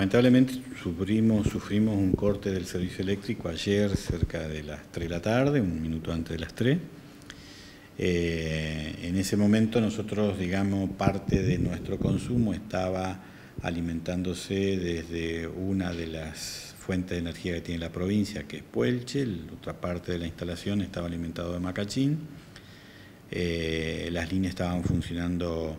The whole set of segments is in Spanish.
lamentablemente sufrimos, sufrimos un corte del servicio eléctrico ayer cerca de las 3 de la tarde, un minuto antes de las 3. Eh, en ese momento nosotros, digamos, parte de nuestro consumo estaba alimentándose desde una de las fuentes de energía que tiene la provincia, que es Puelche, la otra parte de la instalación estaba alimentado de Macachín. Eh, las líneas estaban funcionando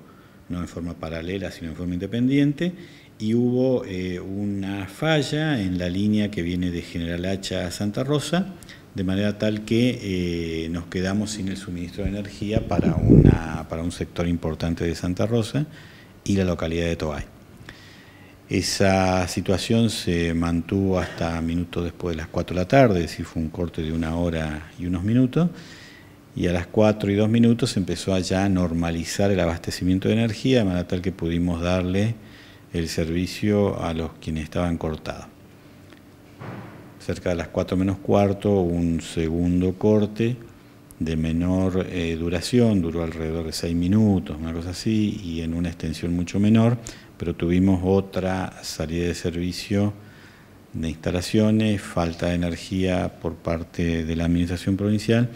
no en forma paralela, sino en forma independiente, y hubo eh, una falla en la línea que viene de General Hacha a Santa Rosa, de manera tal que eh, nos quedamos sin el suministro de energía para, una, para un sector importante de Santa Rosa y la localidad de Tobay. Esa situación se mantuvo hasta minutos después de las 4 de la tarde, es decir, fue un corte de una hora y unos minutos, y a las 4 y 2 minutos empezó ya a normalizar el abastecimiento de energía, de manera tal que pudimos darle el servicio a los quienes estaban cortados. Cerca de las 4 menos cuarto, un segundo corte de menor eh, duración, duró alrededor de 6 minutos, una cosa así, y en una extensión mucho menor, pero tuvimos otra salida de servicio de instalaciones, falta de energía por parte de la Administración Provincial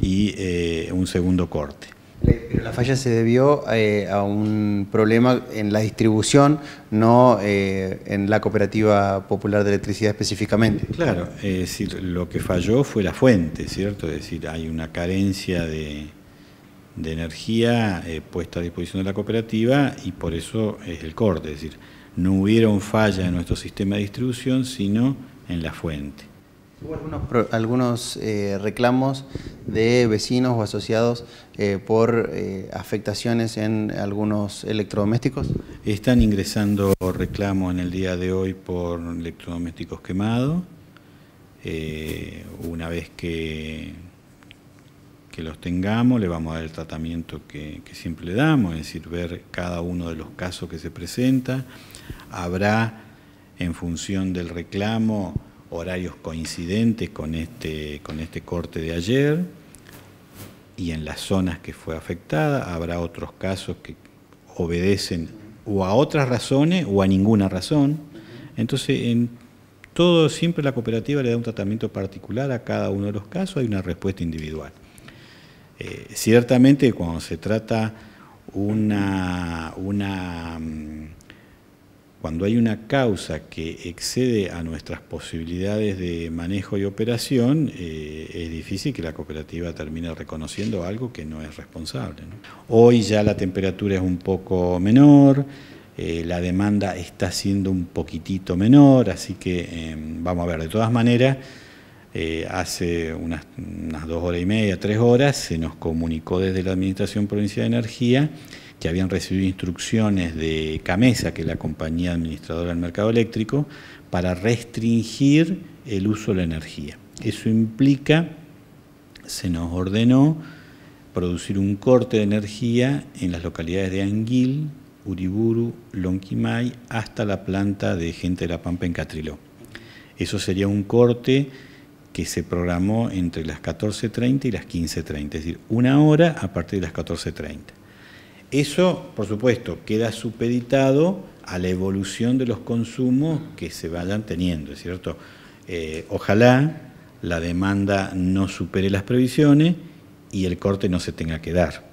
y eh, un segundo corte. Pero la falla se debió eh, a un problema en la distribución, no eh, en la cooperativa popular de electricidad específicamente. Claro, es decir, lo que falló fue la fuente, ¿cierto? Es decir, hay una carencia de, energía eh, puesta a disposición de la cooperativa y por eso es el corte, es decir, no hubieron falla en nuestro sistema de distribución, sino en la fuente. Hubo algunos, algunos reclamos de vecinos o asociados eh, por eh, afectaciones en algunos electrodomésticos? Están ingresando reclamos en el día de hoy por electrodomésticos quemados. Eh, una vez que, que, los tengamos, le vamos a dar el tratamiento que, que siempre le damos, es decir, ver cada uno de los casos que se presenta. Habrá, en función del reclamo, horarios coincidentes con este, con este corte de ayer y en las zonas que fue afectada. Habrá otros casos que obedecen o a otras razones o a ninguna razón. Entonces, en todo, siempre la cooperativa le da un tratamiento particular a cada uno de los casos, hay una respuesta individual. Eh, ciertamente, cuando se trata una, una cuando hay una causa que excede a nuestras posibilidades de manejo y operación, eh, es difícil que la cooperativa termine reconociendo algo que no es responsable. Hoy ya la temperatura es un poco menor, eh, la demanda está siendo un poquitito menor, así que em, vamos a ver, de todas maneras, eh, hace unas, dos horas y media, tres horas, se nos comunicó desde la Administración Provincial de Energía que habían recibido instrucciones de Camesa, que es la compañía administradora del mercado eléctrico, para restringir el uso de la energía. Eso implica, se nos ordenó, producir un corte de energía en las localidades de Anguil, Uriburu, Lonquimay, hasta la planta de Gente de la Pampa en Catriló. Eso sería un corte que se programó entre las 14.30 y las 15.30, es decir, una hora a partir de las 14.30. Eso, por supuesto, queda supeditado a la evolución de los consumos que se vayan teniendo, cierto? Eh, ojalá la demanda no supere las previsiones y el corte no se tenga que dar.